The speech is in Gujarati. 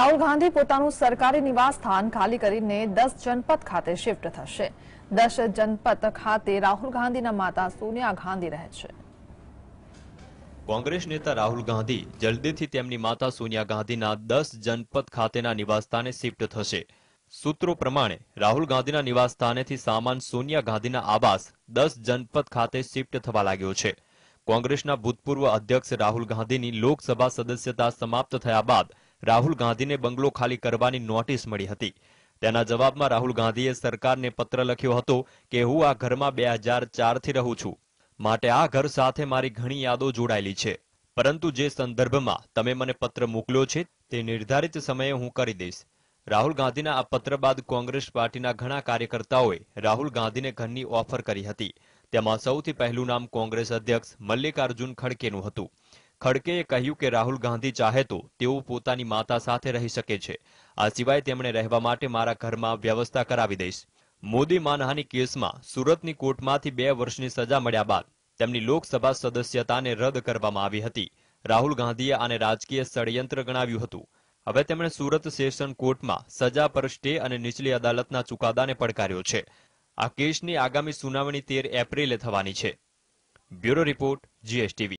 રાહુલ ગાંધી પોતાનું સરકારી નિવાસ સ્થાન ખાલી કરીને દસ જનપદ ખાતે શિફ્ટ થશે દસ જનપદ ખાતે રાહુલ ગાંધીના માતા સોનિયા ગાંધી રહે છે કોંગ્રેસ નેતા રાહુલ ગાંધી જલ્દીથી તેમની માતા સોનિયા ગાંધીના દસ જનપદ ખાતેના નિવાસસ્થાને શિફ્ટ થશે સૂત્રો પ્રમાણે રાહુલ ગાંધીના નિવાસસ્થાનેથી સામાન સોનિયા ગાંધીના આવાસ દસ જનપદ ખાતે શિફ્ટ થવા લાગ્યો છે કોંગ્રેસના ભૂતપૂર્વ અધ્યક્ષ રાહુલ ગાંધીની લોકસભા સદસ્યતા સમાપ્ત થયા બાદ રાહુલ ગાંધીને બંગલો ખાલી કરવાની નોટિસ મળી હતી તેના જવાબમાં રાહુલ ગાંધીએ સરકારને પત્ર લખ્યો હતો કે હું આ ઘરમાં બે હજાર ચારથી રહું છું માટે આ ઘર સાથે મારી ઘણી યાદો જોડાયેલી છે પરંતુ જે સંદર્ભમાં તમે મને પત્ર મોકલ્યો છે તે નિર્ધારિત સમયે હું કરી દઈશ રાહુલ ગાંધીના આ પત્ર બાદ કોંગ્રેસ પાર્ટીના ઘણા કાર્યકર્તાઓએ રાહુલ ગાંધીને ઘરની ઓફર કરી હતી તેમાં સૌથી પહેલું નામ કોંગ્રેસ અધ્યક્ષ મલ્લિકાર્જુન ખડકેનું હતું ખડકેએ કહ્યું કે રાહુલ ગાંધી ચાહે તો તેઓ પોતાની માતા સાથે રહી શકે છે આ સિવાય તેમણે રહેવા માટે મારા ઘરમાં વ્યવસ્થા કરાવી દઈશ મોદી માનહાની કેસમાં સુરતની કોર્ટમાંથી બે વર્ષની સજા મળ્યા બાદ તેમની લોકસભા સદસ્યતાને રદ કરવામાં આવી હતી રાહુલ ગાંધીએ આને રાજકીય ષડયંત્ર ગણાવ્યું હતું હવે તેમણે સુરત સેશન કોર્ટમાં સજા પર સ્ટે અને નીચલી અદાલતના ચુકાદાને પડકાર્યો છે આ કેસની આગામી સુનાવણી તેર એપ્રિલે થવાની છે બ્યુરો રિપોર્ટ જીએસટીવી